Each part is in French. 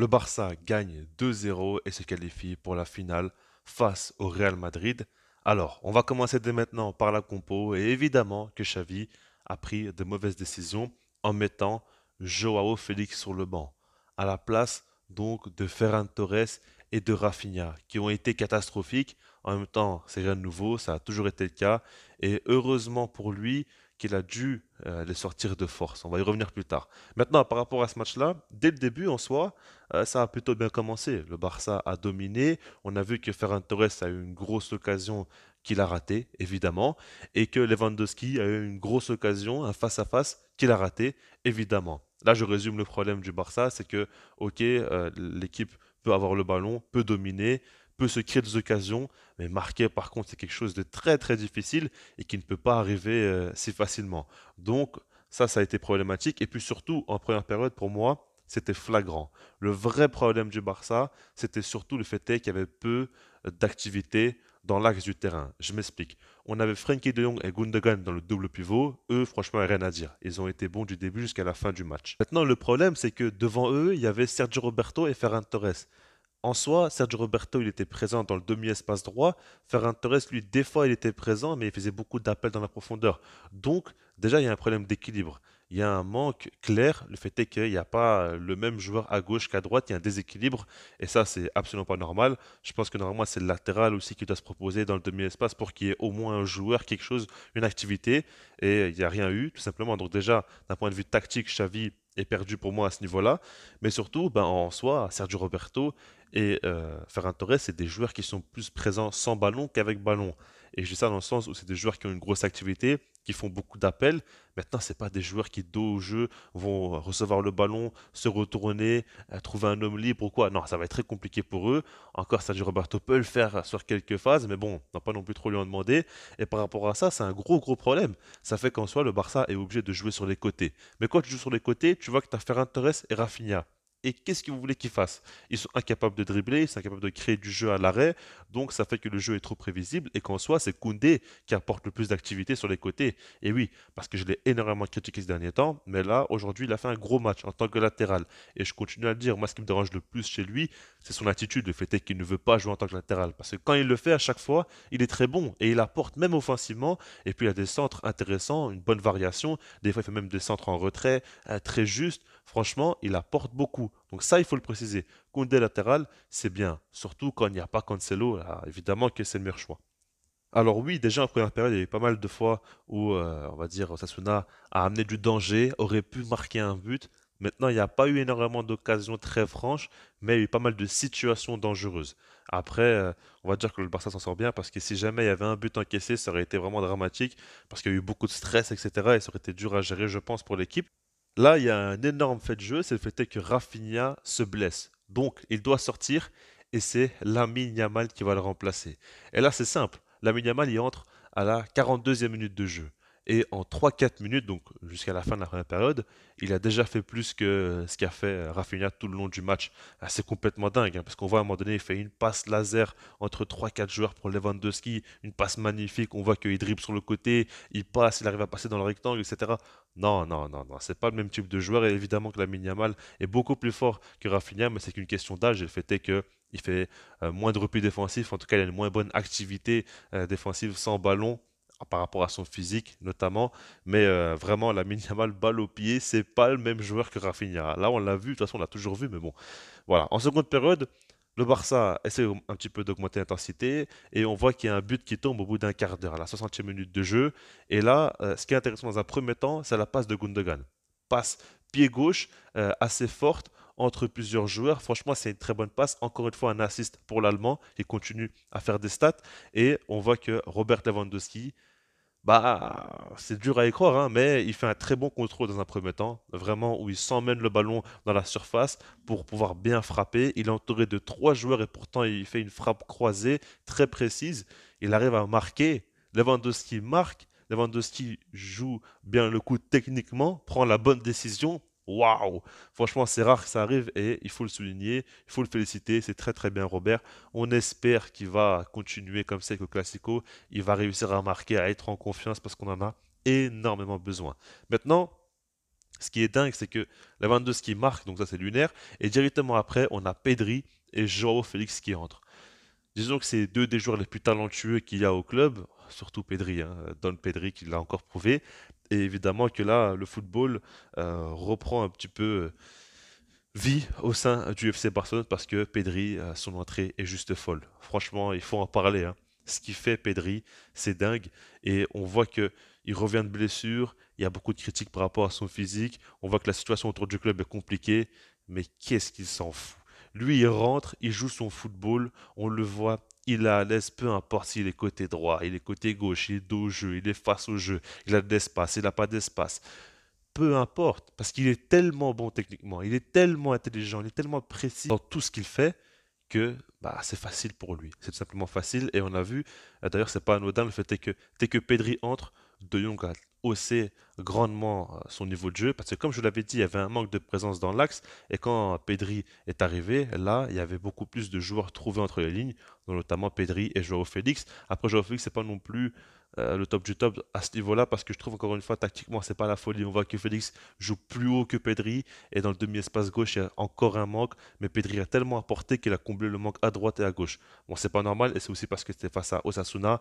Le Barça gagne 2-0 et se qualifie pour la finale face au Real Madrid. Alors, on va commencer dès maintenant par la compo et évidemment que Xavi a pris de mauvaises décisions en mettant Joao Félix sur le banc, à la place donc de Ferran Torres et de Rafinha, qui ont été catastrophiques. En même temps, c'est rien de nouveau, ça a toujours été le cas. Et heureusement pour lui qu'il a dû euh, les sortir de force. On va y revenir plus tard. Maintenant, par rapport à ce match-là, dès le début en soi, euh, ça a plutôt bien commencé. Le Barça a dominé. On a vu que Ferran Torres a eu une grosse occasion qu'il a ratée, évidemment, et que Lewandowski a eu une grosse occasion, un face-à-face qu'il a raté, évidemment. Là, je résume le problème du Barça, c'est que, ok, euh, l'équipe peut avoir le ballon, peut dominer, peut se créer des occasions, mais marquer par contre c'est quelque chose de très très difficile et qui ne peut pas arriver euh, si facilement. Donc ça, ça a été problématique. Et puis surtout, en première période, pour moi, c'était flagrant. Le vrai problème du Barça, c'était surtout le fait qu'il y avait peu d'activité dans l'axe du terrain. Je m'explique. On avait Frankie de Jong et Gundogan dans le double pivot. Eux, franchement, rien à dire. Ils ont été bons du début jusqu'à la fin du match. Maintenant, le problème, c'est que devant eux, il y avait Sergio Roberto et Ferran Torres. En soi, Sergio Roberto, il était présent dans le demi-espace droit. Ferran Torres, lui, des fois, il était présent, mais il faisait beaucoup d'appels dans la profondeur. Donc, déjà, il y a un problème d'équilibre il y a un manque clair. Le fait est qu'il n'y a pas euh, le même joueur à gauche qu'à droite, il y a un déséquilibre, et ça, c'est absolument pas normal. Je pense que normalement, c'est le latéral aussi qui doit se proposer dans le demi-espace pour qu'il y ait au moins un joueur, quelque chose, une activité, et il n'y a rien eu, tout simplement. Donc, déjà, d'un point de vue tactique, Xavi est perdu pour moi à ce niveau-là, mais surtout, ben, en soi, Sergio Roberto et euh, Ferran Torres, c'est des joueurs qui sont plus présents sans ballon qu'avec ballon. Et je dis ça dans le sens où c'est des joueurs qui ont une grosse activité, qui font beaucoup d'appels. Maintenant, ce pas des joueurs qui, dos au jeu, vont recevoir le ballon, se retourner, euh, trouver un homme libre ou quoi. Non, ça va être très compliqué pour eux. Encore, ça Sergio Roberto peut le faire sur quelques phases, mais bon, on n'a pas non plus trop lui en demander. Et par rapport à ça, c'est un gros, gros problème. Ça fait qu'en soi, le Barça est obligé de jouer sur les côtés. Mais quand tu joues sur les côtés, tu vois que tu as Ferran et Rafinha. Et qu'est-ce que vous voulez qu'ils fassent Ils sont incapables de dribbler, ils sont incapables de créer du jeu à l'arrêt, donc ça fait que le jeu est trop prévisible et qu'en soi, c'est Koundé qui apporte le plus d'activité sur les côtés. Et oui, parce que je l'ai énormément critiqué ces derniers temps, mais là, aujourd'hui, il a fait un gros match en tant que latéral. Et je continue à le dire, moi, ce qui me dérange le plus chez lui, c'est son attitude, le fait qu'il ne veut pas jouer en tant que latéral. Parce que quand il le fait à chaque fois, il est très bon et il apporte même offensivement. Et puis, il a des centres intéressants, une bonne variation. Des fois, il fait même des centres en retrait, euh, très juste franchement, il apporte beaucoup. Donc ça, il faut le préciser. Koundé latéral, c'est bien. Surtout quand il n'y a pas Cancelo, là, évidemment que c'est le meilleur choix. Alors oui, déjà en première période, il y a eu pas mal de fois où, euh, on va dire, Sasuna a amené du danger, aurait pu marquer un but. Maintenant, il n'y a pas eu énormément d'occasions très franches, mais il y a eu pas mal de situations dangereuses. Après, euh, on va dire que le Barça s'en sort bien parce que si jamais il y avait un but encaissé, ça aurait été vraiment dramatique parce qu'il y a eu beaucoup de stress, etc. Et ça aurait été dur à gérer, je pense, pour l'équipe. Là, il y a un énorme fait de jeu, c'est le fait que Rafinha se blesse. Donc, il doit sortir et c'est Lamine Yamal qui va le remplacer. Et là, c'est simple. Lamine Yamal, y entre à la 42e minute de jeu. Et en 3-4 minutes, donc jusqu'à la fin de la première période, il a déjà fait plus que ce qu'a fait Rafinha tout le long du match. Ah, c'est complètement dingue, hein, parce qu'on voit à un moment donné, il fait une passe laser entre 3-4 joueurs pour Lewandowski, une passe magnifique, on voit qu'il dribble sur le côté, il passe, il arrive à passer dans le rectangle, etc. Non, non, non, non, c'est pas le même type de joueur, et évidemment que la miniamal est beaucoup plus fort que Rafinha, mais c'est qu'une question d'âge, et le fait est que il fait euh, moins de repli défensif, en tout cas il a une moins bonne activité euh, défensive sans ballon par rapport à son physique notamment, mais euh, vraiment la minimale balle au pied, c'est pas le même joueur que Rafinha. Là, on l'a vu, de toute façon, on l'a toujours vu, mais bon. Voilà. En seconde période, le Barça essaie un petit peu d'augmenter l'intensité et on voit qu'il y a un but qui tombe au bout d'un quart d'heure, à la 60e minute de jeu. Et là, euh, ce qui est intéressant dans un premier temps, c'est la passe de Gundogan. Passe pied gauche euh, assez forte entre plusieurs joueurs. Franchement, c'est une très bonne passe. Encore une fois, un assist pour l'Allemand qui continue à faire des stats. Et on voit que Robert Lewandowski bah, c'est dur à y croire, hein, mais il fait un très bon contrôle dans un premier temps, vraiment où il s'emmène le ballon dans la surface pour pouvoir bien frapper. Il est entouré de trois joueurs et pourtant il fait une frappe croisée très précise. Il arrive à marquer. Lewandowski marque. Lewandowski joue bien le coup techniquement, prend la bonne décision waouh Franchement, c'est rare que ça arrive et il faut le souligner, il faut le féliciter, c'est très très bien Robert. On espère qu'il va continuer comme ça avec le Classico, il va réussir à marquer, à être en confiance parce qu'on en a énormément besoin. Maintenant, ce qui est dingue, c'est que la 22 qui marque, donc ça c'est lunaire, et directement après, on a Pedri et Joao Félix qui entrent. Disons que c'est deux des joueurs les plus talentueux qu'il y a au club, surtout Pedri, hein, Don Pedri qui l'a encore prouvé, et évidemment que là, le football euh, reprend un petit peu euh, vie au sein du FC Barcelone parce que Pedri, euh, son entrée est juste folle. Franchement, il faut en parler. Hein. Ce qu'il fait Pedri, c'est dingue. Et on voit que il revient de blessure. Il y a beaucoup de critiques par rapport à son physique. On voit que la situation autour du club est compliquée. Mais qu'est-ce qu'il s'en fout lui, il rentre, il joue son football, on le voit, il a à l'aise, peu importe s'il est côté droit, il est côté gauche, il est dos au jeu, il est face au jeu, il a de l'espace, il n'a pas d'espace. Peu importe, parce qu'il est tellement bon techniquement, il est tellement intelligent, il est tellement précis dans tout ce qu'il fait que bah, c'est facile pour lui. C'est tout simplement facile et on a vu, d'ailleurs c'est pas anodin, le fait que dès que Pedri entre, De Jong a hausser grandement euh, son niveau de jeu parce que comme je l'avais dit, il y avait un manque de présence dans l'axe et quand Pedri est arrivé, là, il y avait beaucoup plus de joueurs trouvés entre les lignes, notamment Pedri et Joao Félix. Après Joao Félix, c'est pas non plus euh, le top du top à ce niveau-là parce que je trouve encore une fois tactiquement c'est pas la folie. On voit que Félix joue plus haut que Pedri et dans le demi-espace gauche il y a encore un manque, mais Pedri a tellement apporté qu'il a comblé le manque à droite et à gauche. Bon c'est pas normal et c'est aussi parce que c'était face à Osasuna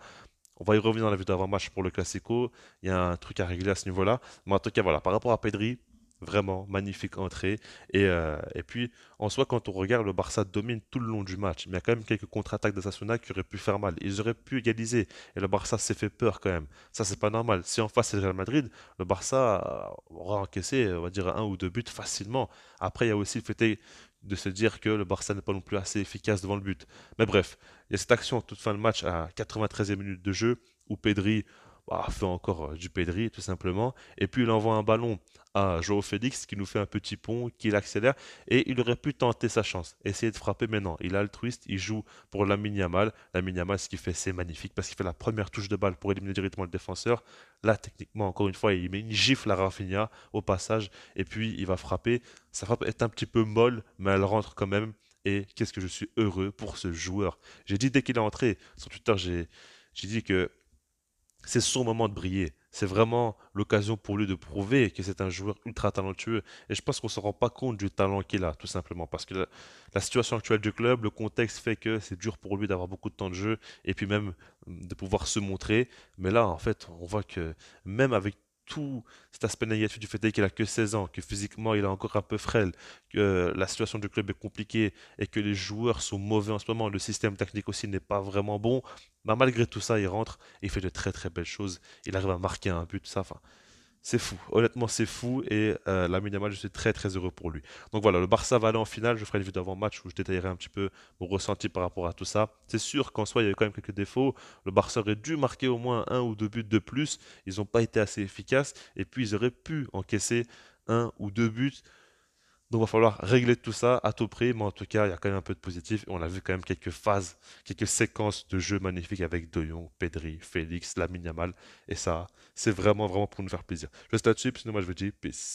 on va y revenir dans la vidéo d'avant-match pour le Classico. Il y a un truc à régler à ce niveau-là. Mais en tout cas, voilà, par rapport à Pedri, vraiment magnifique entrée. Et, euh, et, puis, en soi, quand on regarde, le Barça domine tout le long du match. Mais il y a quand même quelques contre-attaques d'Assassuna qui auraient pu faire mal. Ils auraient pu égaliser. Et le Barça s'est fait peur quand même. Ça, c'est pas normal. Si en face, c'est le Real Madrid, le Barça euh, aura encaissé, on va dire, un ou deux buts facilement. Après, il y a aussi le fait de se dire que le Barça n'est pas non plus assez efficace devant le but. Mais bref, il y a cette action en toute fin de match à 93e minute de jeu où Pedri bah, fait encore euh, du Pedri tout simplement. Et puis il envoie un ballon à Joao Félix qui nous fait un petit pont, qui l'accélère, et il aurait pu tenter sa chance, essayer de frapper, mais non, il le twist, il joue pour la mini-amal, la mini mal ce qu'il fait c'est magnifique, parce qu'il fait la première touche de balle pour éliminer directement le défenseur, là techniquement encore une fois il met une gifle à Rafinha au passage, et puis il va frapper, sa frappe est un petit peu molle, mais elle rentre quand même, et qu'est-ce que je suis heureux pour ce joueur. J'ai dit dès qu'il est entré sur Twitter, j'ai dit que c'est son moment de briller c'est vraiment l'occasion pour lui de prouver que c'est un joueur ultra talentueux. Et je pense qu'on ne se rend pas compte du talent qu'il a, tout simplement. Parce que la, situation actuelle du club, le contexte fait que c'est dur pour lui d'avoir beaucoup de temps de jeu et puis même de pouvoir se montrer. Mais là, en fait, on voit que même avec tout cet aspect négatif du fait qu'il a que 16 ans, que physiquement il est encore un peu frêle, que euh, la situation du club est compliquée et que les joueurs sont mauvais en ce moment, le système technique aussi n'est pas vraiment bon, bah, malgré tout ça, il rentre et il fait de très très belles choses. Il arrive à marquer un but, ça. Enfin, c'est fou, honnêtement c'est fou et euh, l'ami la mal je suis très très heureux pour lui. Donc voilà, le Barça va aller en finale, je ferai une vidéo avant match où je détaillerai un petit peu mon ressenti par rapport à tout ça. C'est sûr qu'en soi il y avait quand même quelques défauts, le Barça aurait dû marquer au moins un ou deux buts de plus, ils n'ont pas été assez efficaces et puis ils auraient pu encaisser un ou deux buts donc, il va falloir régler tout ça à tout prix. Mais en tout cas, il y a quand même un peu de positif. On a vu quand même quelques phases, quelques séquences de jeux magnifiques avec Doyon, Pedri, Félix, Lamine Yamal. Et ça, c'est vraiment, vraiment pour nous faire plaisir. Je reste là-dessus. Sinon, moi, je vous dis peace.